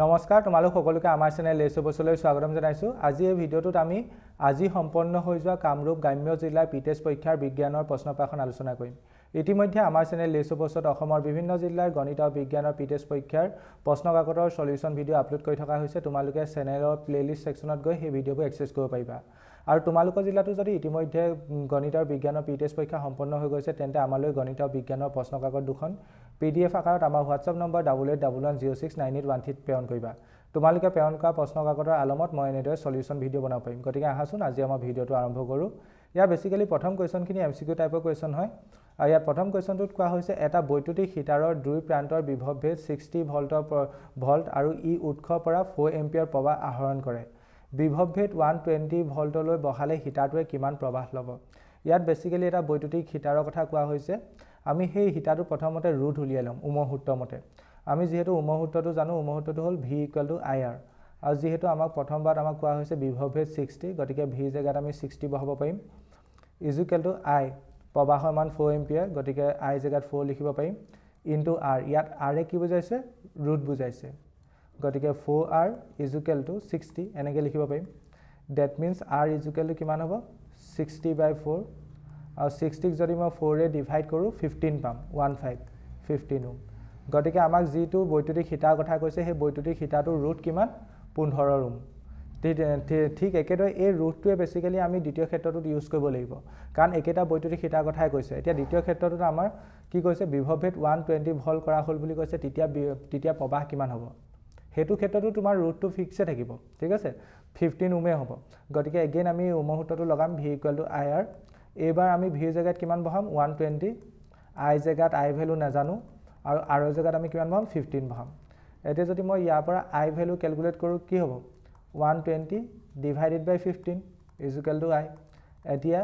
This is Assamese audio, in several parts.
নমস্কাৰ তোমালোক সকলোকে আমাৰ চেনেল লেচবচলৈ স্বাগতম জনাইছোঁ আজি এই ভিডিঅ'টোত আমি আজি সম্পন্ন হৈ যোৱা কামৰূপ গ্ৰাম্য জিলাৰ পি টেছ পৰীক্ষাৰ বিজ্ঞানৰ প্ৰশ্নপাখন আলোচনা কৰিম ইতিমধ্যে আমাৰ চেনেল লেচবচত অসমৰ বিভিন্ন জিলাৰ গণিত আৰু বিজ্ঞানৰ পি টেছ পৰীক্ষাৰ প্ৰশ্ন কাকতৰ চলিউশ্যন ভিডিঅ' আপলোড কৰি থকা হৈছে তোমালোকে চেনেলৰ প্লে'লিষ্ট ছেকশ্যনত গৈ সেই ভিডিঅ'বোৰ একচেছ কৰিব পাৰিবা আৰু তোমালোকৰ জিলাতো যদি ইতিমধ্যে গণিত আৰু বিজ্ঞানৰ পি টি পৰীক্ষা সম্পন্ন হৈ গৈছে তেন্তে আমালৈ গণিত আৰু বিজ্ঞানৰ প্ৰশ্ন কাকত দুখন পি ডি এফ আকাৰত আমাৰ WhatsApp number double eight double one zero' six nine eight one থ্ৰীত প্ৰেৰণ কৰিবা তোমালোকে প্ৰেৰণ কৰা প্ৰশ্ন কাকতৰ আলমত মই এনেদৰে চলিউশ্যন ভিডিঅ' বনাব পাৰিম গতিকে আহাচোন আজি আমাৰ ভিডিঅ'টো আৰম্ভ কৰোঁ ইয়াৰ বেছিকেলি প্ৰথম কুৱেশ্যনখিনি এম চি কিউ টাইপৰ কুৱেশ্যন হয় আৰু ইয়াত প্ৰথম কুৱেশ্যনটোত কোৱা হৈছে এটা বৈদ্যুতিক হিটাৰৰ দুই প্ৰান্তৰ বিভৱ ভেদ ছিক্সটি ভল্টৰ ভল্ট আৰু ই উৎসৰ পৰা ফ'ৰ এম্পিয়াৰ প্ৰৱাহ আহৰণ কৰে বিভৱভেদ ওৱান টুৱেণ্টি ভল্টলৈ বহালে হিতাটোৱে কিমান প্ৰবাহ ল'ব ইয়াত বেছিকেলি এটা বৈদ্যুতিক হিতাৰৰ কথা কোৱা হৈছে আমি সেই হিতাটো প্ৰথমতে ৰুট উলিয়াই ল'ম উমসূত্ৰমতে আমি যিহেতু উমসূত্ৰটো জানো উমসূত্ৰটো হ'ল V equal to I R আৰু যিহেতু আমাক প্ৰথমবাৰত আমাক কোৱা হৈছে বিভৱভেদ ছিক্সটি গতিকে ভি জেগাত আমি ছিক্সটি বহাব পাৰিম ইজ ইজুকেল টু আই প্ৰবাহৰ মান ফ'ৰ এম পিয়াৰ গতিকে আই জেগাত ফ'ৰ লিখিব পাৰিম ইন টু আৰ ইয়াত আৰে কি বুজাইছে ৰুট বুজাইছে গতিকে ফ' আৰ ইজুকেল টু ছিক্সটি এনেকৈ লিখিব পাৰিম ডেট মিনছ আৰ ইজুকেলটো কিমান হ'ব ছিক্সটি বাই ফ'ৰ আৰু ছিক্সটিক যদি মই ফ'ৰে ডিভাইড কৰোঁ ফিফটিন পাম ওৱান ফাইভ ফিফটিন ৰুম গতিকে আমাক যিটো বৈদ্যুতিক সীতাৰ কথা কৈছে সেই বৈদ্যুতিক সীতাটোৰ ৰুট কিমান পোন্ধৰ ৰুম ঠিক একেদৰে এই ৰুটটোৱে বেছিকেলি আমি দ্বিতীয় ক্ষেত্ৰটোত ইউজ কৰিব লাগিব কাৰণ একেটা বৈদ্যুতিক সীতাৰ কথাই কৈছে এতিয়া দ্বিতীয় ক্ষেত্ৰটোত আমাৰ কি কৈছে বিভভেদ ওৱান টুৱেণ্টি ভল কৰা হ'ল বুলি কৈছে তেতিয়া তেতিয়া প্ৰবাহ কিমান হ'ব সেইটো ক্ষেত্ৰতো তোমাৰ ৰুটটো ফিক্সে থাকিব ঠিক আছে ফিফটিন ওমে হ'ব গতিকে এগেইন আমি ওমৰ সূত্ৰটো লগাম V equal to I R এইবাৰ আমি ভিৰ জেগাত কিমান বহাম ওৱান টুৱেণ্টি আই জেগাত আই ভেলু নাজানো আৰু আৰ জেগাত আমি কিমান বহাম ফিফটিন বহাম এতিয়া যদি মই ইয়াৰ পৰা আই ভেলু কেলকুলেট কৰোঁ কি হ'ব one twenty divided by fifteen is equal to I এতিয়া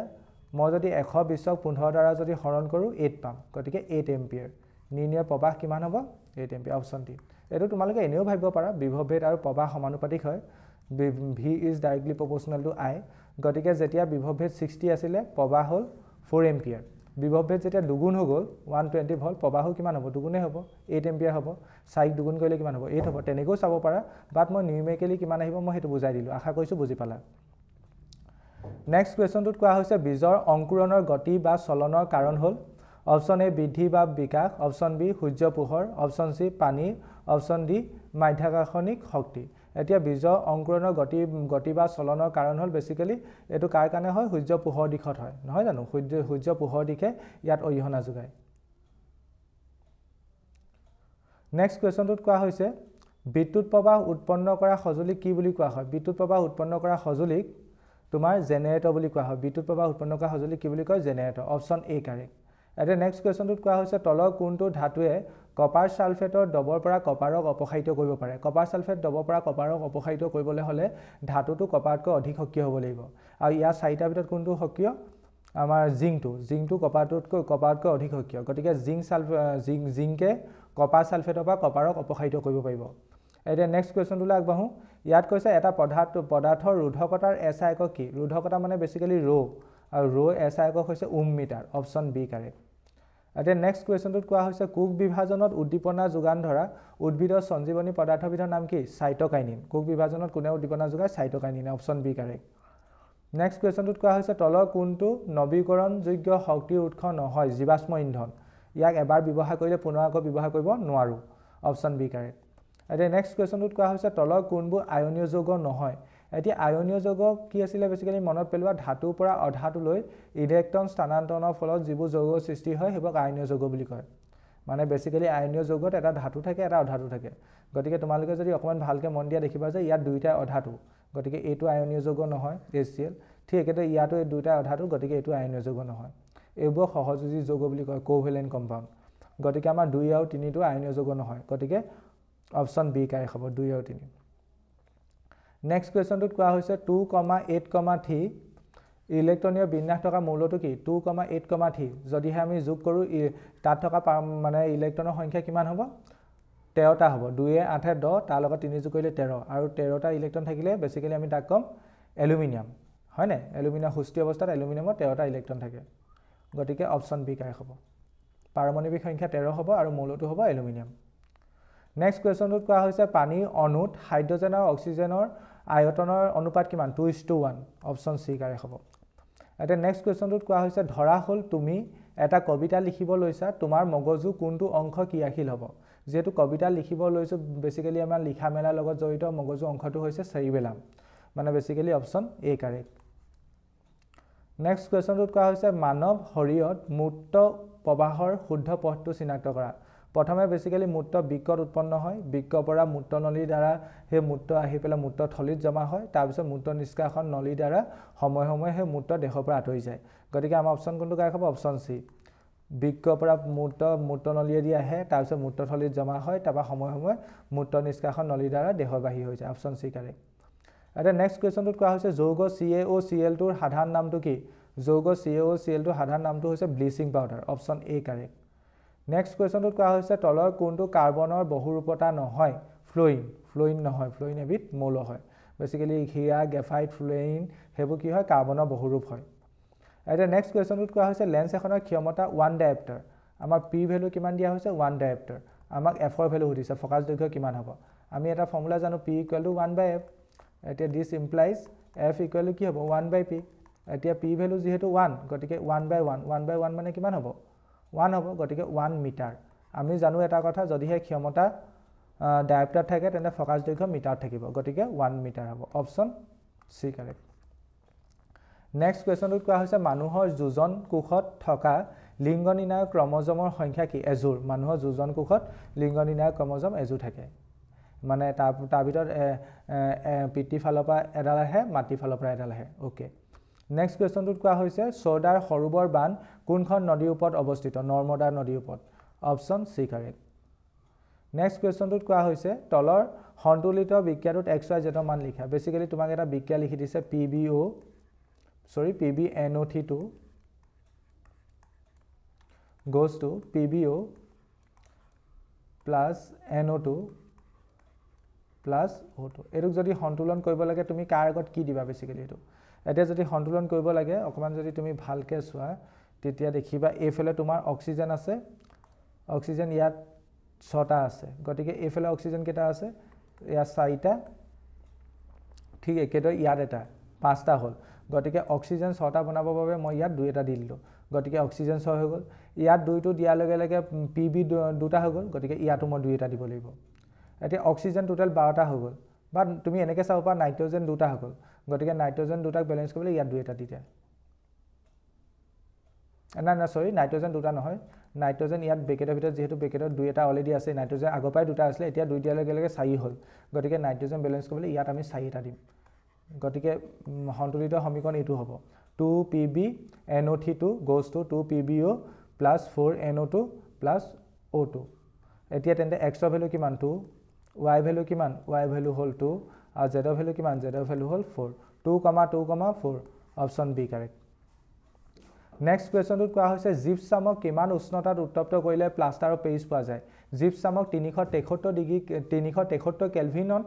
মই যদি এশ বিছক পোন্ধৰ দ্বাৰা যদি হৰণ কৰোঁ এইট পাম গতিকে এইট এম্পিয়াৰ নিৰ্ণয় প্ৰবাহ কিমান হ'ব এইট এম্পিয়াৰ অপশ্যন টি এইটো তোমালোকে এনেও ভাবিব পাৰা বিভৱভেদ আৰু প্ৰবাহ সমানুপাতিক হয় V is directly proportional to I গতিকে যেতিয়া বিভৱভেদ ছিক্সটি আছিলে প্ৰবাহ হ'ল ফ'ৰ এম পিয়াৰ বিভৱভেদ যেতিয়া দুগুণ হৈ গ'ল ওৱান টুৱেণ্টি ভল প্ৰবাহো কিমান হ'ব দুগুণেই হ'ব এইট এম পিয়াৰ হ'ব চাইক দুগুণ কৰিলে কিমান হ'ব এইট হ'ব তেনেকৈও চাব পাৰা বাট মই নিউমেৰিকেলি কিমান আহিব মই সেইটো বুজাই দিলোঁ আশা কৰিছোঁ বুজি পালা নেক্সট কুৱেশ্যনটোত কোৱা হৈছে বীজৰ অংকুৰণৰ গতি বা চলনৰ কাৰণ হ'ল অপশ্যন এ বৃদ্ধি বা বিকাশ অপশ্যন বি সূৰ্য পোহৰ অপশ্যন চি পানীৰ অপশ্যন ডি মাধ্যাকৰ্ষণিক শক্তি এতিয়া বীজ অংকুৰণৰ গতি গতি বা চলনৰ কাৰণ হ'ল বেছিকেলি এইটো কাৰ কাৰণে হয় সূৰ্য পোহৰ দিশত হয় নহয় জানো সূৰ্য সূৰ্য পোহৰ দিশে ইয়াত অৰিহণা যোগায় নেক্সট কুৱেশ্যনটোত কোৱা হৈছে বিদ্যুৎ প্ৰবাহ উৎপন্ন কৰা সঁজুলি কি বুলি কোৱা হয় বিদ্যুৎ প্ৰবাহ উৎপন্ন কৰা সঁজুলিক তোমাৰ জেনেৰেটৰ বুলি কোৱা হয় বিদ্যুৎ প্ৰবাহ উৎপন্ন কৰা সঁজুলি কি বুলি কয় জেনেৰেটৰ অপশ্যন এ কাৰেক্ট এতিয়া নেক্সট কুৱেশ্যনটোত কোৱা হৈছে তলৰ কোনটো ধাতুৱে কপাৰ ছালফেটৰ ডবৰ পৰা কপাৰক অপসাৰিত কৰিব পাৰে কপাৰ সালফেট ডবৰ পৰা কপাৰক অপসাৰিত কৰিবলৈ হ'লে ধাতুটো কপাৰতকৈ অধিক সক্ৰিয় হ'ব লাগিব আৰু ইয়াৰ চাৰিটাৰ ভিতৰত কোনটো সক্ৰিয় আমাৰ জিংকটো জিংকটো কপাৰটোতকৈ কপাৰতকৈ অধিক সক্ৰিয় গতিকে জিংক চালফে জিং জিংকে কপাৰ ছালফেটৰ পৰা কপাৰক অপসাৰিত কৰিব পাৰিব এতিয়া নেক্সট কুৱেশ্যনটোলৈ আগবাঢ়োঁ ইয়াত কৈছে এটা পদাৰ্থ পদাৰ্থৰ ৰোধকতাৰ এছ আই কি ৰোধকতা মানে বেচিকেলি ৰ' আৰু ৰ' এছ আই হৈছে ohm metre option B correct এতিয়া নেক্সট কুৱেশ্যনটোত কোৱা হৈছে কোষ বিভাজনত উদ্দীপনা যোগান ধৰা উদ্ভিদৰ সঞ্জীৱনী পদাৰ্থবিধৰ নাম কি চাইটকাইনিন কোষ বিভাজনত কোনে উদ্দীপনা যোগায় cytokinin option B correct next কুৱেশ্যনটোত কোৱা হৈছে তলৰ কোনটো নৱীকৰণযোগ্য শক্তিৰ উৎস নহয় জীৱাশ্ম ইন্ধন ইয়াক এবাৰ ব্যৱহাৰ কৰিলে পুনৰ আকৌ ব্যৱহাৰ কৰিব নোৱাৰোঁ অপশ্যন বি কাৰেক্ট এতিয়া নেক্সট কুৱেশ্যনটোত কোৱা হৈছে তলৰ কোনবোৰ আয়নীয় যৌগ নহয় এতিয়া আয়নীয় যৌগক কি আছিলে বেচিকেলি মনত পেলোৱা ধাতুৰ পৰা অধাতুলৈ ইলেক্ট্ৰন স্থানান্তৰণৰ ফলত যিবোৰ যৌগ সৃষ্টি হয় সেইবোৰক আয়নীয় যৌগ বুলি কয় মানে বেচিকেলি আয়নীয় যৌগত এটা ধাতু থাকে এটা অধাতু থাকে গতিকে তোমালোকে যদি অকণমান ভালকৈ মন দিয়া দেখিবা যে ইয়াত দুয়োটাই অধাতু গতিকে এইটো আয়নীয় যৌগ নহয় এ চি এল ঠিক একেদৰে ইয়াতো এই দুয়োটাই অধাতু গতিকে এইটো আয়নীয় যৌগ নহয় এইবোৰ সহযোগী যৌগ বুলি কয় কোভেলেন কম্পাউণ্ড গতিকে আমাৰ দুই আৰু তিনিটো আয়নীয় যৌগ নহয় গতিকে অপশ্যন বি কাৰ হ'ব দুই আৰু তিনি নেক্সট কুৱেশ্যনটোত কোৱা হৈছে two comma eight comma three ইলেক্ট্ৰনীয় বিন্যাস থকা মূল্যটো কি two comma eight comma three যদিহে আমি যোগ কৰোঁ তাত থকা মানে ইলেক্ট্ৰনৰ সংখ্যা কিমান হ'ব তেৰটা হ'ব দুয়ে আঠে দহ তাৰ লগত তিনি যোগ কৰিলে তেৰ আৰু তেৰটা ইলেক্ট্ৰন থাকিলে বেছিকেলি আমি তাক ক'ম এলুমিনিয়াম হয়নে এলুমিনিয়াম সুস্থি অৱস্থাত এলুমিনিয়ামত তেৰটা ইলেক্ট্ৰন থাকে গতিকে অপশ্যন বি কাৰ হ'ব পাৰমাণৱিক সংখ্যা তেৰ হ'ব আৰু মূলটো হ'ব এলুমিনিয়াম নেক্সট কুৱেশ্যনটোত কোৱা হৈছে পানীৰ অণুত হাইড্ৰজেন অক্সিজেনৰ আয়তনৰ অনুপাত কিমান two is two one option C correct হ'ব এতিয়া নেক্সট কুৱেশ্যনটোত কোৱা হৈছে ধৰা হ'ল তুমি এটা কবিতা লিখিব লৈছা তোমাৰ মগজু কোনটো অংশ ক্ৰিয়াশীল হ'ব যিহেতু কবিতা লিখিব লৈছোঁ বেচিকেলি আমাৰ লিখা মেলাৰ লগত জড়িত মগজু অংশটো হৈছে চেৰিবেলাম মানে basically option A correct next কুৱেশ্যনটোত কোৱা হৈছে মানৱ শৰীৰত মূত্ৰ প্ৰবাহৰ শুদ্ধ পথটো চিনাক্ত কৰা প্ৰথমে বেচিকেলি মূত্ৰ বৃক্কত উৎপন্ন হয় বৃক্কৰ পৰা মূত্ৰ নলীৰ দ্বাৰা সেই মূত্ৰ আহি পেলাই মূত্ৰ থলীত জমা হয় তাৰপিছত মূত্ৰ নিষ্কাশন নলীৰ দ্বাৰা সময়ে সময়ে সেই মূত্ৰ দেহৰ পৰা আঁতৰি যায় গতিকে আমাৰ অপশ্যন কোনটো কাষ হ'ব অপশ্যন চি বৃক্কৰ পৰা মূত্ৰ মূত্ৰ নলী নলীয়েদি আহে তাৰপিছত মূত্ৰ থলীত জমা হয় তাৰপৰা সময়ে সময়ে মূত্ৰ নিষ্কাশন নলীৰ দ্বাৰা দেহৰ বাহিৰ হৈ যায় অপশ্যন চি কাৰে এতিয়া নেক্সট কুৱেশ্যনটোত কোৱা হৈছে যৌগ চি এ অ' চি এলটোৰ সাধাৰণ নামটো কি যৌগ চি এ অ' চি এলটোৰ সাধাৰণ নামটো হৈছে bleaching powder option A correct next কুৱেশ্যনটোত কোৱা হৈছে তলৰ কোনটো কাৰ্বনৰ বহুৰূপতা নহয় ফ্লুইন ফ্লুইন নহয় ফ্লুইন এবিধ মৌল হয় বেচিকেলি হিয়া গেফাইট ফ্লুইন সেইবোৰ কি হয় কাৰ্বনৰ বহুৰূপ হয় এতিয়া নেক্সট কুৱেশ্যনটোত কোৱা হৈছে লেন্স এখনৰ ক্ষমতা ওৱান ডাইপ্টাৰ আমাৰ পি ভেলু কিমান দিয়া হৈছে ওৱান ডাইপ্টাৰ আমাক এফৰ ভেলু সুধিছে ফকাছ দৈৰ্ঘ্য কিমান হ'ব আমি এটা ফৰ্মুলা জানো P equal to one by F এতিয়া this implies F equal to কি হ'ব ওৱান বাই পি এতিয়া পি ভেলু যিহেতু ওৱান গতিকে one by one one by one মানে কিমান হ'ব ওৱান হ'ব গতিকে ওৱান মিটাৰ আমি জানো এটা কথা যদিহে ক্ষমতা ডাইপ্টাৰ থাকে তেন্তে ফকাছ দৈৰ্ঘ্য মিটাৰত থাকিব গতিকে ওৱান মিটাৰ হ'ব অপশ্যন চি কাৰেক্ট নেক্সট কুৱেশ্যনটোত কোৱা হৈছে মানুহৰ যোজন কোষত থকা লিংগ নিৰ্ণায়ক ক্ৰমজমৰ সংখ্যা কি এযোৰ মানুহৰ যোজন কোষত লিংগ নিৰ্ণায়ক ক্ৰমজম এযোৰ থাকে মানে তাৰ তাৰ ভিতৰত পিতৃ ফালৰ পৰা এডাল আহে মাতৃ ফালৰ পৰা এডাল আহে অ'কে নেক্সট কুৱেশ্যনটোত কোৱা হৈছে চৰ্দাৰ সৰোবৰ বান কোনখন নদীৰ ওপৰত অৱস্থিত নৰ্মদা নদীৰ ওপৰত অপশ্যন চি কাৰেক্ট নেক্সট কুৱেশ্যনটোত কোৱা হৈছে তলৰ সন্তুলিত বিজ্ঞাটোত এক্স ৱাই জেডৰ মান লিখা বেচিকেলি তোমাক এটা বিজ্ঞা লিখি দিছে পি বি অ' চৰি P B N O' three two goes two P B O' plus N O' two plus O' two এইটোক যদি সন্তুলন কৰিব লাগে তুমি কাৰ আগত কি দিবা বেচিকেলি এইটো এতিয়া যদি সন্তুলন কৰিব লাগে অকণমান যদি তুমি ভালকৈ চোৱা তেতিয়া দেখিবা এইফালে তোমাৰ অক্সিজেন আছে অক্সিজেন ইয়াত ছটা আছে গতিকে এইফালে অক্সিজেন কেইটা আছে ইয়াত চাৰিটা ঠিক একেদৰে ইয়াত এটা পাঁচটা হ'ল গতিকে অক্সিজেন ছটা বনাবৰ বাবে মই ইয়াত দুই এটা দি দিলোঁ গতিকে অক্সিজেন ছয় হৈ গ'ল ইয়াত দুইটো দিয়াৰ লগে লগে পি বি দুটা হৈ গ'ল গতিকে ইয়াতো মই দুই এটা দিব লাগিব এতিয়া অক্সিজেন টোটেল বাৰটা হৈ গ'ল বা তুমি এনেকৈ চাব পাৰা নাইট্ৰজেন দুটা হৈ গ'ল গতিকে নাইট্ৰজেন দুটাক বেলেঞ্চ কৰিবলৈ ইয়াত দুই এটা দি তেতিয়া নাই নাই চৰি নাইট্ৰজেন দুটা নহয় নাইট্ৰজেন ইয়াত বেকেটৰ ভিতৰত যিহেতু বেকেটৰ দুই এটা অলৰেডি আছে নাইট্ৰজেন আগৰ পৰাই দুটা আছিলে এতিয়া দুই দিয়াৰ লগে লগে চাৰি হ'ল গতিকে নাইট্ৰজেন বেলেঞ্চ কৰিবলৈ ইয়াত আমি চাৰি এটা দিম গতিকে সন্তুলিত সমীকৰণ এইটো হ'ব two P B N O' three two goes two two P B O' plus four N O' two plus O' two এতিয়া তেন্তে এক্সৰ ভেলু কিমান টু ৱাই ভেলু কিমান ৱাই ভেলু হ'ল টু আৰু জেডৰ ভেলু কিমান জেডৰ ভেলু হ'ল four two comma two comma four option B correct next কুৱেশ্যনটোত কোৱা হৈছে জিপচামক কিমান উষ্ণতাত উত্তপ্ত কৰিলে প্লাষ্টাৰ আৰু পেইজ পোৱা যায় জিপচামক তিনিশ তেসত্তৰ ডিগ্ৰী তিনিশ তেসত্তৰ কেলভিনত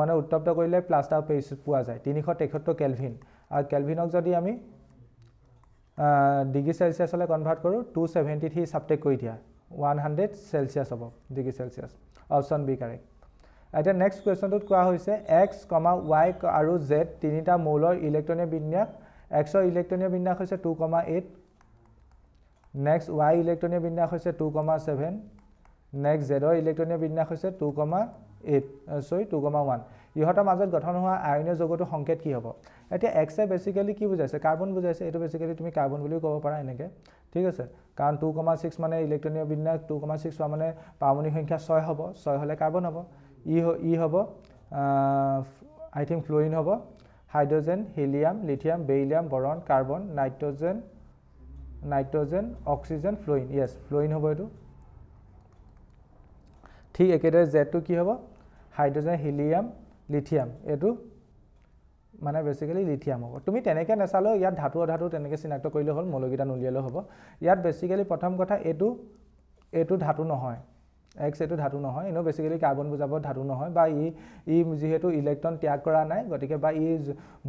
মানে উত্তপ্ত কৰিলে প্লাষ্টাৰ আৰু পেইজ পোৱা যায় তিনিশ তেসত্তৰ কেলভিন আৰু কেলভিনক যদি আমি ডিগ্ৰী চেলচিয়াছলৈ কনভাৰ্ট কৰোঁ টু ছেভেণ্টি থ্ৰী ছাবটেক্ট কৰি দিয়া ওৱান হাণ্ড্ৰেড চেলচিয়াছ হ'ব degree Celsius option B correct এতিয়া নেক্সট কুৱেশ্যনটোত কোৱা হৈছে এক্স কমা ৱাই আৰু জেড তিনিটা মৌলৰ ইলেক্ট্ৰনীয় বিন্যাস এক্সৰ ইলেক্ট্ৰনীয় বিন্যাস হৈছে two comma eight next Y ইলেক্ট্ৰনীয় বিন্যাস হৈছে টু কমা ছেভেন নেক্সট জেডৰ ইলেক্ট্ৰনীয় বিন্যাস হৈছে two comma eight sorry two comma one ইহঁতৰ মাজত গঠন হোৱা আইনীয় যোগটো সংকেত কি হ'ব এতিয়া এক্সে বেচিকেলি কি বুজাইছে কাৰ্বন বুজাইছে এইটো বেচিকেলি তুমি কাৰ্বন বুলিও ক'ব পাৰা এনেকৈ ঠিক আছে কাৰণ টু কমা ছিক্স মানে ইলেক্ট্ৰনীয় বিন্যাস টু কমা ছিক্স হোৱা মানে পাৰমাণিক সংখ্যা ছয় হ'ব ছয় হ'লে কাৰ্বন হ'ব ই ই হ'ব আই থিংক ফ্লোৰিন হ'ব hydrogen helium lithium beryllium boron carbon nitrogen nitrogen oxygen fluorine yes fluorine হ'ব এইটো ঠিক একেদৰে জেডটো কি হ'ব হাইড্ৰজেন হিলিয়াম লিথিয়াম এইটো মানে বেছিকেলি লিথিয়াম হ'ব তুমি তেনেকৈ নেচালেও ইয়াত ধাতু অধাতু তেনেকৈ চিনাক্ত কৰিলে হ'ল মলকেইটা নুলিয়ালেও হ'ব ইয়াত বেছিকেলি প্ৰথম কথা এইটো এইটো ধাতু নহয় এক্স এইটো ধাতু নহয় এনেও বেছিকেলি কাৰ্বন বুজাব ধাতু নহয় বা ই ই যিহেতু ইলেক্ট্ৰন ত্যাগ কৰা নাই গতিকে বা ই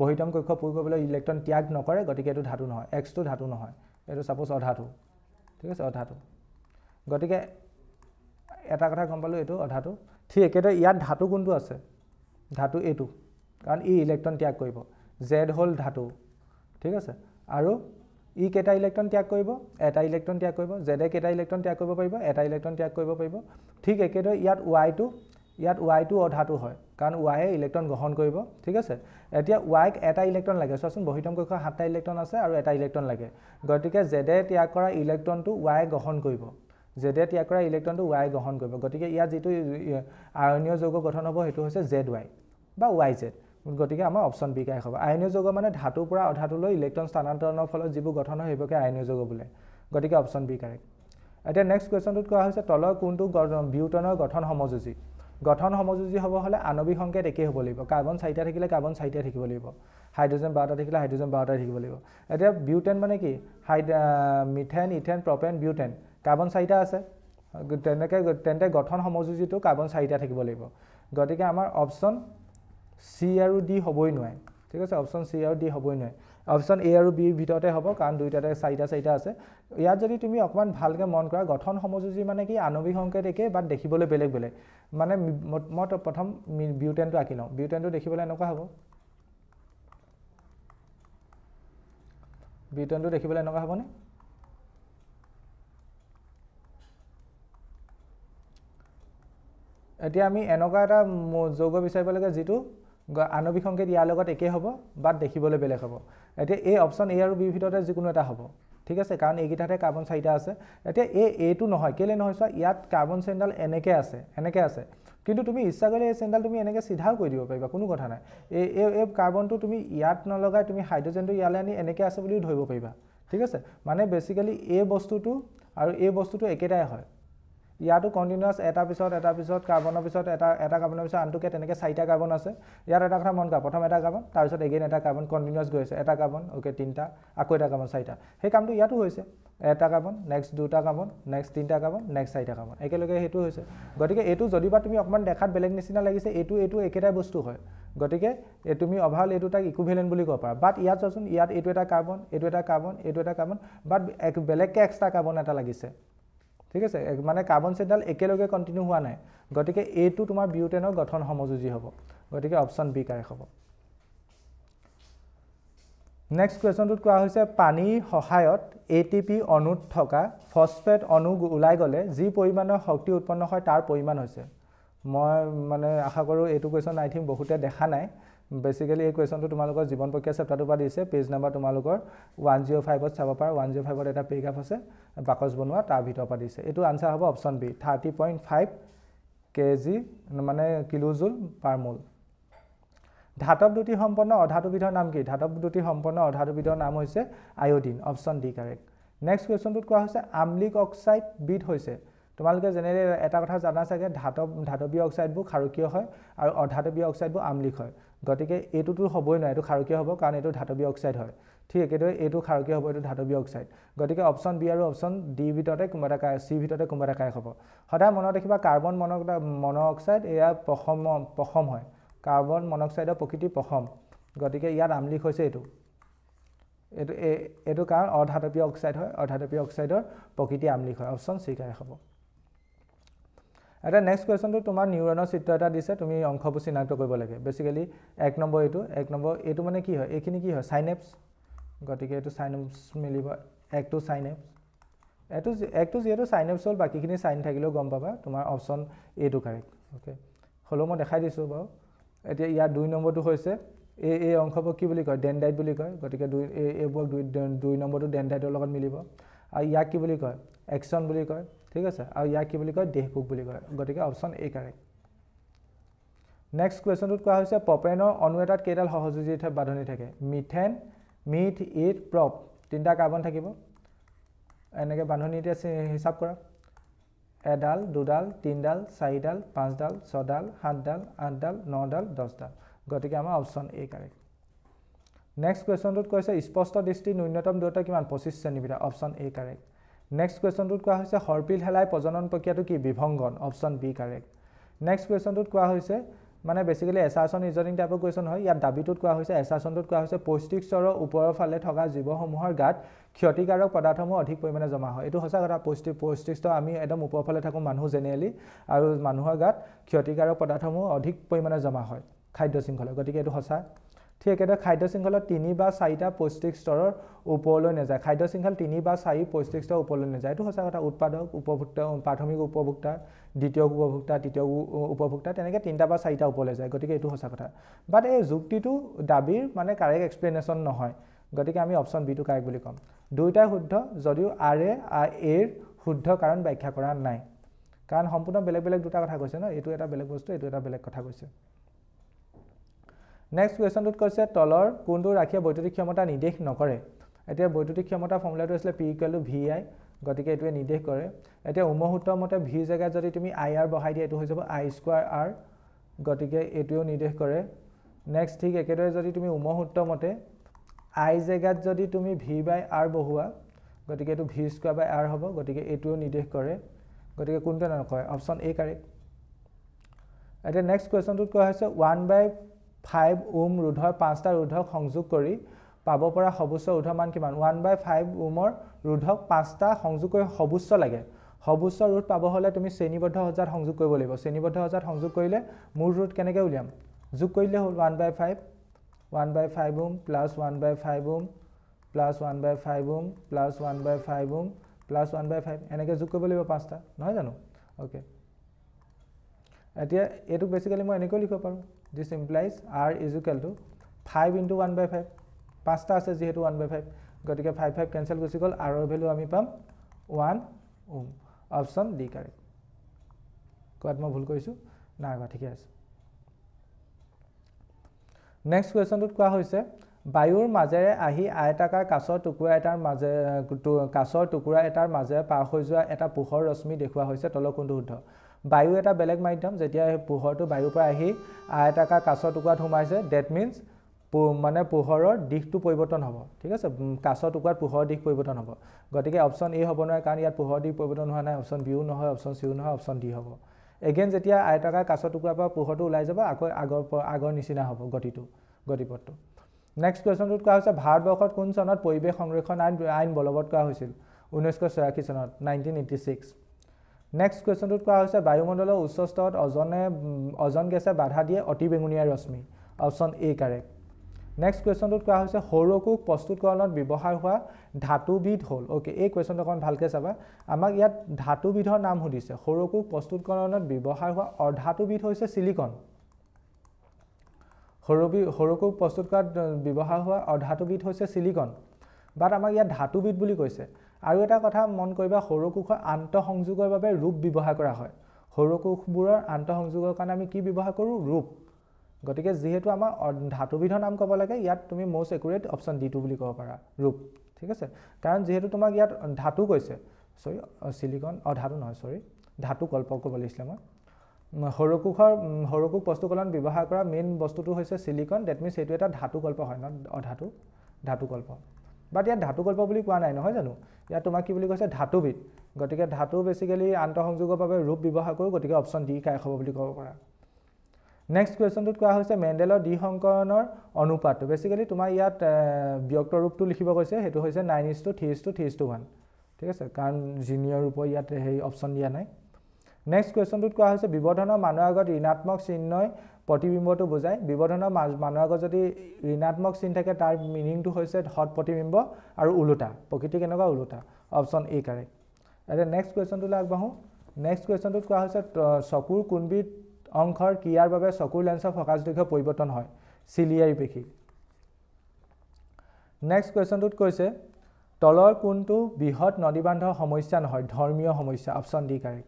বহিতম কক্ষ পূৰ কৰিবলৈ ইলেক্ট্ৰন ত্যাগ নকৰে গতিকে এইটো ধাতু নহয় এক্সটো ধাতু নহয় এইটো ছাপ'জ অধাতু ঠিক আছে অধাতু গতিকে এটা কথা গম পালোঁ এইটো অধাতু ঠিক এতিয়া ইয়াত ধাতু কোনটো আছে ধাতু এইটো কাৰণ ই ইলেক্ট্ৰন ত্যাগ কৰিব জেড হ'ল ধাতু ঠিক আছে আৰু ই কেইটা ইলেক্ট্ৰন ত্যাগ কৰিব এটা ইলেক্ট্ৰন ত্যাগ কৰিব জেডে কেইটা ইলেক্ট্ৰন ত্যাগ কৰিব পাৰিব এটা ইলেক্ট্ৰন ত্যাগ কৰিব পাৰিব ঠিক একেদৰে ইয়াত ৱাইটো ইয়াত ৱাইটো অধাটো হয় কাৰণ ৱাইয়ে ইলেক্ট্ৰন গ্ৰহণ কৰিব ঠিক আছে এতিয়া ৱাইক এটা ইলেক্ট্ৰন লাগে চোৱাচোন বহিতম কক্ষ সাতটা ইলেক্ট্ৰন আছে আৰু এটা ইলেক্ট্ৰন লাগে গতিকে জেডে ত্যাগ কৰা ইলেক্ট্ৰনটো ৱাই গ্ৰহণ কৰিব জেডে ত্যাগ কৰা ইলেক্ট্ৰনটো ৱাই গ্ৰহণ কৰিব গতিকে ইয়াত যিটো আয়নীয় যৌগ গঠন হ'ব সেইটো হৈছে জেড ৱাই বা ৱাই জেড গতিকে আমাৰ অপশ্যন বি কাই হ'ব আইনীয় যৌগ মানে ধাতুৰ পৰা অধাতুলৈ ইলেক্ট্ৰন স্থানান্তৰণৰ ফলত যিবোৰ গঠন হয় সেইবোৰকে আইনীয় যৌগ বোলে গতিকে অপশ্যন বি কাৰেক্ট এতিয়া নেক্সট কুৱেশ্যনটোত কোৱা হৈছে তলৰ কোনটো বিউটনৰ গঠন সমযোজী গঠন সমযোজী হ'ব হ'লে আণৱিক সংকেত একেই হ'ব লাগিব কাৰ্বন চাৰিটা থাকিলে কাৰ্বন চাৰিটাই থাকিব লাগিব হাইড্ৰজেন বাৰটা থাকিলে হাইড্ৰজেন বাৰটাই থাকিব লাগিব এতিয়া বিউটেন মানে কি হাইড methane ethane propane butane carbon চাৰিটা আছে তেনেকৈ তেন্তে গঠন সমযোজীটো কাৰ্বন চাৰিটা থাকিব লাগিব গতিকে আমাৰ অপশ্যন চি আৰু ডি হ'বই নোৱাৰে ঠিক আছে অপশ্যন চি আৰু ডি হ'বই নোৱাৰে অপশ্যন এ আৰু বিৰ ভিতৰতে হ'ব কাৰণ দুইটাতে চাৰিটা চাৰিটা আছে ইয়াত যদি তুমি অকণমান ভালকৈ মন কৰা গঠন সমযোজী মানে কি আণৱিক সংকেত একে বাট দেখিবলৈ বেলেগ বেলেগ মানে মই প্ৰথম বিউটেনটো আঁকি লওঁ বিউটেনটো দেখিবলৈ এনেকুৱা হ'ব বিউটেনটো দেখিবলৈ এনেকুৱা হ'বনে এতিয়া আমি এনেকুৱা এটা যৌগ বিচাৰিব লাগে যিটো আণৱিক সংকেত ইয়াৰ লগত একে হ'ব বা দেখিবলৈ বেলেগ হ'ব এতিয়া এই অপশ্যন এ আৰু বিৰ ভিতৰতে যিকোনো এটা হ'ব ঠিক আছে কাৰণ এইকেইটাতে কাৰ্বন চাৰিটা আছে এতিয়া এই এইটো নহয় কেলৈ নহয় চোৱা ইয়াত কাৰ্বন চেইনডাল এনেকৈ আছে এনেকৈ আছে কিন্তু তুমি ইচ্ছা কৰিলে এই চেইনডাল তুমি এনেকৈ চিধাও কৰি দিব পাৰিবা কোনো কথা নাই এই এই এই কাৰ্বনটো তুমি ইয়াত নলগাই তুমি হাইড্ৰজেনটো ইয়ালৈ আনি এনেকৈ আছে বুলিও ধৰিব পাৰিবা ঠিক আছে মানে বেচিকেলি এই বস্তুটো আৰু এই বস্তুটো একেটাই হয় ইয়াতো কণ্টিনিউচ এটা পিছত এটা পিছত কাৰ্বনৰ পিছত এটা এটা কাৰ্বনৰ পিছত আনটোকে তেনেকৈ চাৰিটা কাৰ্বন আছে ইয়াত এটা কথা মন কৰা প্ৰথম এটা কাৰ্বন তাৰপিছত এগেইন এটা কাৰ্বন কণ্টিনিউচ গৈ আছে এটা কাৰ্বন অ'কে তিনিটা আকৌ এটা কাৰ্বন চাৰিটা সেই কামটো ইয়াতো হৈছে এটা কাৰ্বন নেক্সট দুটা কাৰ্বন নেক্সট তিনিটা কাৰ্বন নেক্সট চাৰিটা কাৰ্বন একেলগে সেইটো হৈছে গতিকে এইটো যদিবা তুমি অকণমান দেখাত বেলেগ নিচিনা লাগিছে এইটো এইটো একেটাই বস্তু হয় গতিকে এই তুমি অভাৰঅল এইটো তাক ইকুভেলেণ্ট বুলি ক'ব পাৰা বাট ইয়াত চোৱাচোন ইয়াত এইটো এটা কাৰ্বন এইটো এটা কাৰ্বন এইটো এটা কাৰ্বন বাট এক বেলেগকৈ এক্সট্ৰা কাৰ্বন এটা লাগিছে ঠিক আছে মানে কাৰ্বন চেইনডাল একেলগে কণ্টিনিউ হোৱা নাই গতিকে এইটো তোমাৰ বিউটেনৰ গঠন সমযোজী হ'ব গতিকে অপশ্যন বি কাৰেক্ট হ'ব নেক্সট কুৱেশ্যনটোত কোৱা হৈছে পানীৰ সহায়ত এ টি পি অনুত থকা ফচফেট অনু ওলাই গ'লে যি পৰিমাণৰ শক্তি উৎপন্ন হয় তাৰ পৰিমাণ হৈছে মই মানে আশা কৰোঁ এইটো কুৱেশ্যন আই থিংক বহুতে দেখা নাই বেসিকেলি এই কুৱেশ্যনটো তোমালোকৰ জীৱন প্ৰক্ৰিয়া চেপ্টাৰটোৰ পৰা দিছে পেজ নাম্বাৰ তোমালোকৰ ওৱান জিৰ' ফাইভত চাব পাৰা ওৱান জিৰ' ফাইভত এটা পেৰিগ্ৰাফ আছে বাকচ বনোৱা তাৰ ভিতৰৰ পৰা দিছে এইটো আনচাৰ হ'ব option B thirty point five K J মানে কিলোজুল পাৰ মোল ধাতৱ দুটি সম্পন্ন অধাতুবিধৰ নাম কি ধাতৱ দুটি সম্পন্ন অধাতুবিধৰ নাম হৈছে iodine option D correct next কুৱেশ্যনটোত কোৱা হৈছে আমলিক অক্সাইড বিধ হৈছে তোমালোকে যেনেদৰে এটা কথা জানা চাগে ধাতৱ ধাতৱীয় অক্সাইডবোৰ খাৰকীয় হয় আৰু অধাতৱীয় অক্সাইডবোৰ আমলিক হয় গতিকে এইটোতো হ'বই নোৱাৰে এইটো খাৰকীয় হ'ব কাৰণ এইটো ধাতৱীয় অক্সাইড হয় ঠিক একেদৰে এইটো খাৰকীয় হ'ব এইটো ধাতৱীয় অক্সাইড গতিকে অপশ্যন বি আৰু অপশ্যন ডিৰ ভিতৰতে কোনোবাটা কাই চিৰ ভিতৰতে কোনোবাটা কাই হ'ব সদায় মনত ৰাখিবা কাৰ্বন মন মন অক্সাইড এয়া প্ৰসম প্ৰসম হয় কাৰ্বন মন অক্সাইডৰ প্ৰকৃতি প্ৰসম গতিকে ইয়াত আমলিক হৈছে এইটো এইটো এইটো কাৰণ অৰ্ধাতপীয় অক্সাইড হয় অৰ্ধাতপীয় অক্সাইডৰ প্ৰকৃতি আমলিক হয় অপশ্যন চি কাই হ'ব এটা নেক্সট কুৱেশ্যনটো তোমাৰ নিউৰণৰ চিত্ৰ এটা দিছে তুমি অংশবোৰ চিনাক্ত কৰিব লাগে বেচিকেলি এক নম্বৰ এইটো এক নম্বৰ এইটো মানে কি হয় এইখিনি কি হয় চাইনেপছ গতিকে এইটো চাইনেপছ মিলিব একটো চাইনেপছ এইটো একটো যিহেতু চাইনেপছ হ'ল বাকীখিনি চাইন থাকিলেও গম পাবা তোমাৰ অপশ্যন এইটো কাৰেক্ট অ'কে হ'লেও মই দেখাই দিছোঁ বাৰু এতিয়া ইয়াৰ দুই নম্বৰটো হৈছে এই এই অংশবোৰ কি বুলি কয় ডেনডাইট বুলি কয় গতিকে দুই এইবোৰক দুই দুই নম্বৰটো ডেনডাইটৰ লগত মিলিব আৰু ইয়াক কি বুলি কয় একশ্যন বুলি কয় ঠিক আছে আৰু ইয়াক কি বুলি কয় দেশভোগ বুলি কয় গতিকে অপশ্যন এ কাৰেক্ট নেক্সট কুৱেশ্যনটোত কোৱা হৈছে পপেনৰ অনু এটাত কেইডাল সহযোগী বান্ধনি থাকে মিথেন মিথ ইট প্ৰপ তিনিটা কাৰ্বন থাকিব এনেকৈ বান্ধনি এতিয়া হিচাপ কৰক এডাল দুডাল তিনিডাল চাৰিডাল পাঁচডাল ছডাল সাতডাল আঠডাল নডাল দহডাল গতিকে আমাৰ অপশ্যন এ কাৰেক্ট নেক্সট কুৱেশ্যনটোত কৈছে স্পষ্ট দৃষ্টি ন্যূনতম দূৰত্ব কিমান পঁচিছ centimetre option A correct next কুৱেশ্যনটোত কোৱা হৈছে হৰ্পিল হেলাই প্ৰজনন প্ৰক্ৰিয়াটো কি বিভংগন অপশ্যন বি কাৰেক্ট নেক্সট কুৱেশ্যনটোত কোৱা হৈছে মানে বেছিকেলি এছাৰচন ৰিজনিং টাইপৰ কুৱেশ্যন হয় ইয়াত দাবীটোত কোৱা হৈছে এছাৰচনটোত কোৱা হৈছে পৌষ্টিক স্বৰৰ ওপৰৰ ফালে থকা জীৱসমূহৰ গাত ক্ষতিকাৰক পদাৰ্থসমূহ অধিক পৰিমাণে জমা হয় এইটো সঁচা কথা পৌষ্টিক পৌষ্টিক স্তৰ আমি একদম ওপৰফালে থাকোঁ মানুহ জেনেৰেলি আৰু মানুহৰ গাত ক্ষতিকাৰক পদাৰ্থসমূহ অধিক পৰিমাণে জমা হয় খাদ্য শৃংখলা গতিকে এইটো সঁচা ঠিক একেদৰে খাদ্য শৃংখলত তিনি বা চাৰিটা পৌষ্টিক স্তৰৰ ওপৰলৈ নাযায় খাদ্য শৃংখল তিনি বা চাৰি পৌষ্টিক স্তৰ ওপৰলৈ নাযায় এইটো সঁচা কথা উৎপাদক উপভোক্তা প্ৰাথমিক উপভোক্তা দ্বিতীয় উপভোক্তা তৃতীয় উপভোক্তা তেনেকৈ তিনিটা বা চাৰিটা ওপৰলৈ যায় গতিকে এইটো সঁচা কথা বাট এই যুক্তিটো দাবীৰ মানে কাৰেক্ট এক্সপ্লেনেশ্যন নহয় গতিকে আমি অপশ্যন বিটো কাৰেক বুলি ক'ম দুয়োটাই শুদ্ধ যদিও আৰ এ আৰ এৰ শুদ্ধ কাৰণ ব্যাখ্যা কৰা নাই কাৰণ সম্পূৰ্ণ বেলেগ বেলেগ দুটা কথা কৈছে ন এইটো এটা বেলেগ বস্তু এইটো এটা বেলেগ কথা কৈছে নেক্সট কুৱেশ্যনটোত কৈছে তলৰ কোনটো ৰাখিয়ে বৈদ্যুতিক ক্ষমতা নিৰ্দেশ নকৰে এতিয়া বৈদ্যুতিক ক্ষমতা ফৰ্মুলাটো আছিলে P equal to V I গতিকে এইটোৱে নিৰ্দেশ কৰে এতিয়া উমসূত্ৰ মতে ভি জেগাত যদি তুমি আই আৰ বহাই দিয়া এইটো হৈ যাব আই স্কুৱাৰ আৰ গতিকে এইটোৱেও নিৰ্দেশ কৰে নেক্সট ঠিক একেদৰে যদি তুমি উমসূত্ৰ মতে আই জেগাত যদি তুমি ভি বাই আৰ বহোৱা গতিকে এইটো ভি স্কুৱাৰ বাই আৰ হ'ব গতিকে এইটোৱেও নিৰ্দেশ কৰে গতিকে কোনটোৱে নকয় অপশ্যন এ কাৰেক্ট এতিয়া নেক্সট কুৱেশ্যনটোত কোৱা হৈছে ওৱান বাই ফাইভ ওম ৰোধৰ পাঁচটা ৰোধক সংযোগ কৰি পাব পৰা সৰ্বোচ্চ ৰোধৰ মান কিমান ওৱান বাই ফাইভ ওমৰ ৰোধক পাঁচটা সংযোগ কৰি সৰ্বোচ্চ লাগে সৰ্বোচ্চ ৰোধ পাব হ'লে তুমি শ্ৰেণীবদ্ধ সজ্জাত সংযোগ কৰিব লাগিব শ্ৰেণীবদ্ধ সজ্জাত সংযোগ কৰিলে মূল ৰোধ কেনেকৈ উলিয়াম যোগ কৰিলে হ'ল one by five one by five ohm plus one by five ohm plus one by five ohm plus one by five ohm plus one by five এনেকৈ যোগ কৰিব লাগিব পাঁচটা নহয় জানো অ'কে এতিয়া এইটো বেসিকালি মই এনেকৈ লিখিব পাৰোঁ this implies R equal to five into one by five পাঁচটা আছে যিহেতু ওৱান বাই ফাইভ গতিকে ফাইভ ফাইভ কেঞ্চেল গুচি গ'ল আৰৰ ভেলু আমি পাম one ohm option D correct কোৱাত মই ভুল কৰিছোঁ নাই কোৱা ঠিকে আছে নেক্সট কুৱেশ্যনটোত কোৱা হৈছে বায়ুৰ মাজেৰে আহি আয়তাকাৰ কাছৰ টুকুৰা এটাৰ মাজে কাছৰ টুকুৰা এটাৰ মাজেৰে পাৰ হৈ যোৱা এটা পোহৰ ৰশ্মি দেখুওৱা হৈছে তলৰ কোনটো শুদ্ধ বায়ু এটা বেলেগ মাধ্যম যেতিয়া পোহৰটো বায়ুৰ পৰা আহি আয়তাকাৰ কাছৰ টুকুৰাত সোমাইছে ডেট মিনছ মানে পোহৰৰ দিশটো পৰিৱৰ্তন হ'ব ঠিক আছে কাছৰ টুকুৰাত পোহৰৰ দিশ পৰিৱৰ্তন হ'ব গতিকে অপশ্যন এ হ'ব নোৱাৰে কাৰণ ইয়াত পোহৰৰ দিশ পৰিৱৰ্তন হোৱা নাই অপশ্যন বিও নহয় অপশ্যন চিও নহয় অপশ্যন ডি হ'ব এগেইন যেতিয়া আয়তাকাৰ কাছৰ টুকুৰাৰ পৰা পোহৰটো ওলাই যাব আকৌ আগৰ আগৰ নিচিনা হ'ব গতিটো গতিপথটো নেক্সট কুৱেশ্যনটোত কোৱা হৈছে ভাৰতবৰ্ষত কোন চনত পৰিৱেশ সংৰক্ষণ আইন আইন বলবৎ কৰা হৈছিল ঊনৈছশ ছয়াশী চনত নাইনটিন এইটি ছিক্স নেক্সট কুৱেশ্যনটোত কোৱা হৈছে বায়ুমণ্ডলৰ উচ্চ স্তৰত অজনে অজন গেছে বাধা দিয়ে অতি বেঙুনীয়া ৰশ্মি অপশ্যন এ কাৰেক্ট নেক্সট কুৱেশ্যনটোত কোৱা হৈছে সৌৰকোষ প্ৰস্তুতকৰণত ব্যৱহাৰ হোৱা ধাতুবিধ হ'ল অ'কে এই কুৱেশ্যনটো অকণমান ভালকৈ চাবা আমাক ইয়াত ধাতুবিধৰ নাম সুধিছে সৌৰকোষ প্ৰস্তুতকৰণত ব্যৱহাৰ হোৱা অৰ্ধাতুবিধ হৈছে চিলিকন সৌৰবি সৌৰকোষ প্ৰস্তুত কৰাত ব্যৱহাৰ হোৱা অৰ্ধাতুবিধ হৈছে চিলিকন বাট আমাক ইয়াত ধাতুবিধ বুলি কৈছে আৰু এটা কথা মন কৰিবা সৰু কোষৰ আন্তঃসংযোগৰ বাবে ৰূপ ব্যৱহাৰ কৰা হয় সৰু কোষবোৰৰ আন্তঃসংযোগৰ কাৰণে আমি কি ব্যৱহাৰ কৰোঁ ৰূপ গতিকে যিহেতু আমাৰ ধাতুবিধৰ নাম ক'ব লাগে ইয়াত তুমি most accurate option D too বুলি ক'ব পাৰা ৰূপ ঠিক আছে কাৰণ যিহেতু তোমাক ইয়াত ধাতু কৈছে চৰি চিলিকন অঁ ধাতু নহয় চৰি ধাতু কল্প ক'ব লাগিছিলে মই সৰু কোষৰ সৰু কোষ বস্তুকলন ব্যৱহাৰ কৰা মেইন বস্তুটো হৈছে চিলিকন ডেট মিনছ সেইটো এটা ধাতুকল্প হয় ন অধাতু ধাতুকল্প বাট ইয়াত ধাতুকল্প বুলি কোৱা নাই নহয় জানো ইয়াত তোমাক কি বুলি কৈছে ধাতুবিদ গতিকে ধাতু বেচিকেলি আন্তঃসংযোগৰ বাবে ৰূপ ব্যৱহাৰ কৰোঁ গতিকে অপশ্যন ডি কাইশ হ'ব বুলি ক'ব পাৰা নেক্সট কুৱেশ্যনটোত কোৱা হৈছে মেণ্ডেলৰ দ্বি সংকৰণৰ অনুপাতটো বেচিকেলি তোমাৰ ইয়াত ব্যক্ত ৰূপটো লিখিব কৈছে সেইটো হৈছে nine is to three is to three is two one ঠিক আছে কাৰণ জিনিয়ৰ ৰূপৰ ইয়াত সেই অপশ্যন দিয়া নাই নেক্সট কুৱেশ্যনটোত কোৱা হৈছে বিৱৰ্ধনৰ মানুহৰ আগত ঋণাত্মক চিহ্নই প্ৰতিবিম্বটো বুজায় বিবৰ্ধনৰ মাজ মানুহৰ আগত যদি ঋণাত্মক চিন থাকে তাৰ মিনিংটো হৈছে হট প্ৰতিবিম্ব আৰু ওলোটা প্ৰকৃতি কেনেকুৱা ওলোটা অপশ্যন এ কাৰেক্ট এতিয়া নেক্সট কুৱেশ্যনটোলৈ আগবাঢ়োঁ নেক্সট কুৱেশ্যনটোত কোৱা হৈছে চকুৰ কোনবিধ অংশৰ ক্ৰিয়াৰ বাবে চকুৰ লেন্সৰ ফকাচ দৈৰ্ঘ্য পৰিৱৰ্তন হয় চিলিয়াৰী পেশী নেক্সট কুৱেশ্যনটোত কৈছে তলৰ কোনটো বৃহৎ নদীবান্ধৰ সমস্যা নহয় ধৰ্মীয় সমস্যা অপশ্যন ডি কাৰেক্ট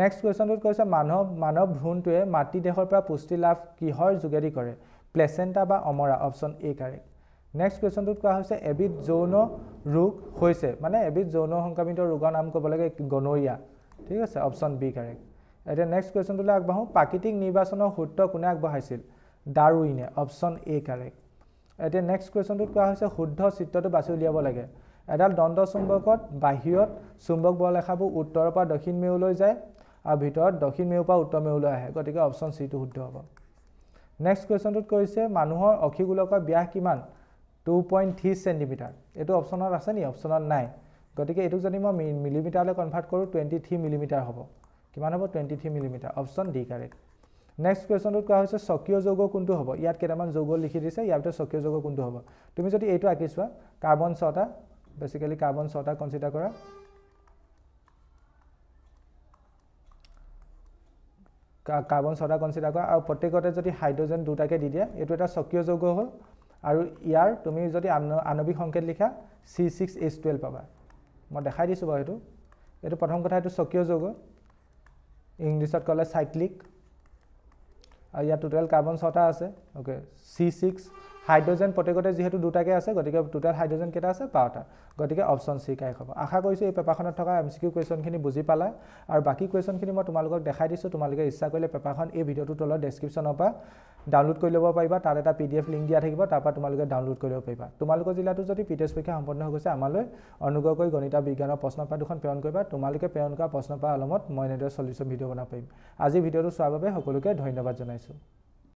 নেক্সট কুৱেশ্যনটোত কৈছে মানৱ মানৱ ভ্ৰূণটোৱে মাতৃদেহৰ পৰা পুষ্টি লাভ কিহৰ যোগেদি কৰে প্লেচেণ্টা বা অমৰা অপশ্যন এ কাৰেক্ট নেক্সট কুৱেশ্যনটোত কোৱা হৈছে এবিধ যৌন ৰোগ হৈছে মানে এবিধ যৌন সংক্ৰমিত ৰোগৰ নাম ক'ব লাগে গনৰীয়া ঠিক আছে অপশ্যন বি কাৰেক্ট এতিয়া নেক্সট কুৱেশ্যনটোলৈ আগবাঢ়োঁ প্ৰাকৃতিক নিৰ্বাচনৰ সূত্ৰ কোনে আগবঢ়াইছিল ডাৰুইনে অপশ্যন এ কাৰেক্ট এতিয়া নেক্সট কুৱেশ্যনটোত কোৱা হৈছে শুদ্ধ চিত্ৰটো বাছি উলিয়াব লাগে এডাল দণ্ড চুম্বকত বাহিৰত চুম্বক বল ৰেখাবোৰ উত্তৰৰ পৰা দক্ষিণ মেউলৈ যায় আৰু ভিতৰত দক্ষিণ মেৰুৰ পৰা উত্তৰ মেৰুলৈ আহে গতিকে অপশ্যন চিটো শুদ্ধ হ'ব নেক্সট কুৱেশ্যনটোত কৈছে মানুহৰ অক্ষিগোলকৰ ব্যাস কিমান টু পইণ্ট থ্ৰী চেণ্টিমিটাৰ এইটো অপশ্যনত আছে নি অপশ্যনত নাই গতিকে এইটোক যদি মই মিলিমিটাৰলৈ কনভাৰ্ট কৰোঁ টুৱেণ্টি থ্ৰী মিলিমিটাৰ হ'ব কিমান হ'ব twenty three millimetre option D correct next কুৱেশ্যনটোত কোৱা হৈছে স্বকীয় যৌগ কোনটো হ'ব ইয়াত কেইটামান যৌগ লিখি দিছে ইয়াৰ ভিতৰত স্বকীয় যৌগ কোনটো হ'ব তুমি যদি এইটো আঁকি চোৱা কাৰ্বন ছটা বেচিকেলি কাৰ্বন ছটা কনচিডাৰ কৰা কাৰ্বন ছটা কনচিডাৰ কৰা আৰু প্ৰত্যেকতে যদি হাইড্ৰজেন দুটাকে দি দিয়া এইটো এটা স্বকীয় যৌগ হ'ল আৰু ইয়াৰ তুমি যদি আণৱিক সংকেত লিখা চি ছিক্স এইচ টুৱেল্ভ পাবা মই দেখাই দিছোঁ বাৰু সেইটো এইটো প্ৰথম কথা এইটো স্বকীয় যৌগ ইংলিছত ক'লে চাইক্লিক আৰু ইয়াত টোটেল কাৰ্বন ছটা আছে অ'কে চি ছিক্স হাইড্ৰজেন প্ৰত্যেকতে যিহেতু দুটাকৈ আছে গতিকে টোটেল হাইড্ৰজেন কেইটা আছে বাৰটা গতিকে অপশ্যন চি কাইক হ'ব আশা কৰিছোঁ এই পেপাৰখনত থকা এম চি কিউ কুৱেশ্যনখিনি বুজি পালা আৰু বাকী কুৱেশ্যনখিনি মই তোমালোকক দেখাই দিছোঁ তোমালোকে ইচ্ছা কৰিলে পেপাৰখন এই ভিডিঅ'টোৰ তলত ডেছক্ৰিপশ্যনৰ পৰা ডাউনলোড কৰি ল'ব পাৰিবা তাত এটা পি ডি এফ লিংক দিয়া থাকিব তাৰপৰা তোমালোকে ডাউনলোড কৰি ল'ব পাৰিবা তোমালোকৰ জিলাটো যদি পি টি এছ পৰীক্ষা সম্পন্ন হৈ গৈছে আমালৈ অনুগ্ৰহ কৰি গণিত বিজ্ঞানৰ প্ৰশ্নপাত দুখন প্ৰেৰণ কৰিবা তোমালোকে প্ৰেৰণ কৰা প্ৰশ্নপাত আলমত মই এনেদৰে চল্লিছৰ ভিডিঅ' বনাব পাৰিম আজি ভিডিঅ'টো চোৱাৰ বাবে সকলোকে ধন্যবাদ জনাইছোঁ